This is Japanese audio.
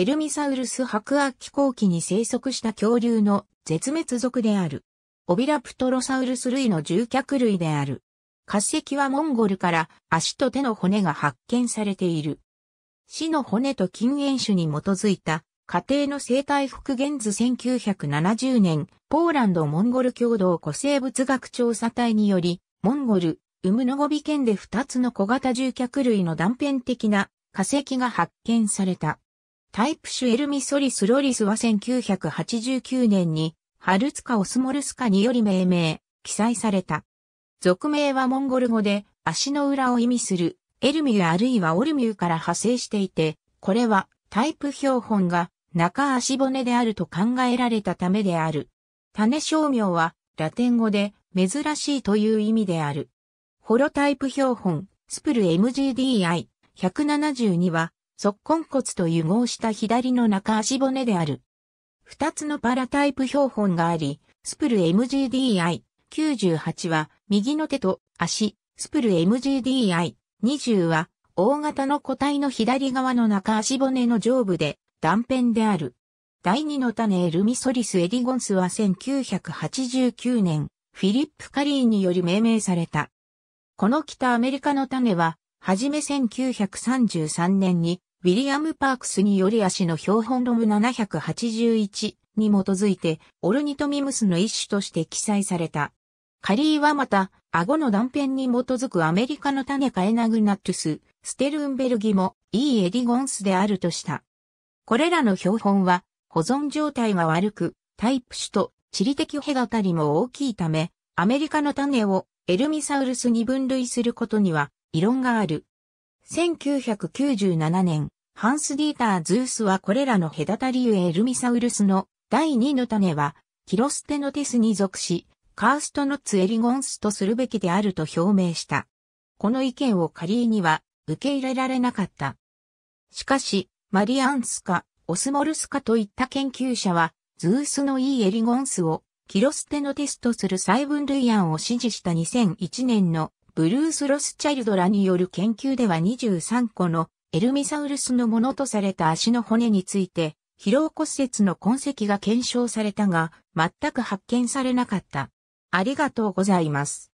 エルミサウルス白亜紀後期に生息した恐竜の絶滅族である。オビラプトロサウルス類の獣脚類である。化石はモンゴルから足と手の骨が発見されている。死の骨と禁煙種に基づいた家庭の生態復元図1970年、ポーランドモンゴル共同古生物学調査隊により、モンゴル、ウムノゴビ県で2つの小型獣脚類の断片的な化石が発見された。タイプ種エルミソリスロリスは1989年に、ハルツカ・オスモルスカにより命名、記載された。俗名はモンゴル語で、足の裏を意味する、エルミュあるいはオルミューから派生していて、これは、タイプ標本が、中足骨であると考えられたためである。種商名は、ラテン語で、珍しいという意味である。ホロタイプ標本、スプル MGDI172 は、足根骨と融合した左の中足骨である。二つのパラタイプ標本があり、スプル MGDI98 は右の手と足、スプル MGDI20 は大型の個体の左側の中足骨の上部で断片である。第二の種エルミソリスエディゴンスは1989年、フィリップ・カリーにより命名された。この北アメリカの種は、はじめ1933年にウィリアム・パークスにより足の標本ロム781に基づいてオルニトミムスの一種として記載された。カリーはまた、顎の断片に基づくアメリカの種カエナグナットゥス、ステルンベルギもいいエディゴンスであるとした。これらの標本は保存状態が悪く、タイプ種と地理的隔たりも大きいため、アメリカの種をエルミサウルスに分類することには異論がある。1997年、ハンス・ディーター・ズースはこれらの隔たりゆえエルミサウルスの第2の種は、キロステノテスに属し、カーストノツエリゴンスとするべきであると表明した。この意見をカリーには受け入れられなかった。しかし、マリアンスカ、オスモルスカといった研究者は、ズースのいいエリゴンスをキロステノテスとする細分類案を支持した2001年のブルース・ロスチャイルドらによる研究では23個のエルミサウルスのものとされた足の骨について、疲労骨折の痕跡が検証されたが、全く発見されなかった。ありがとうございます。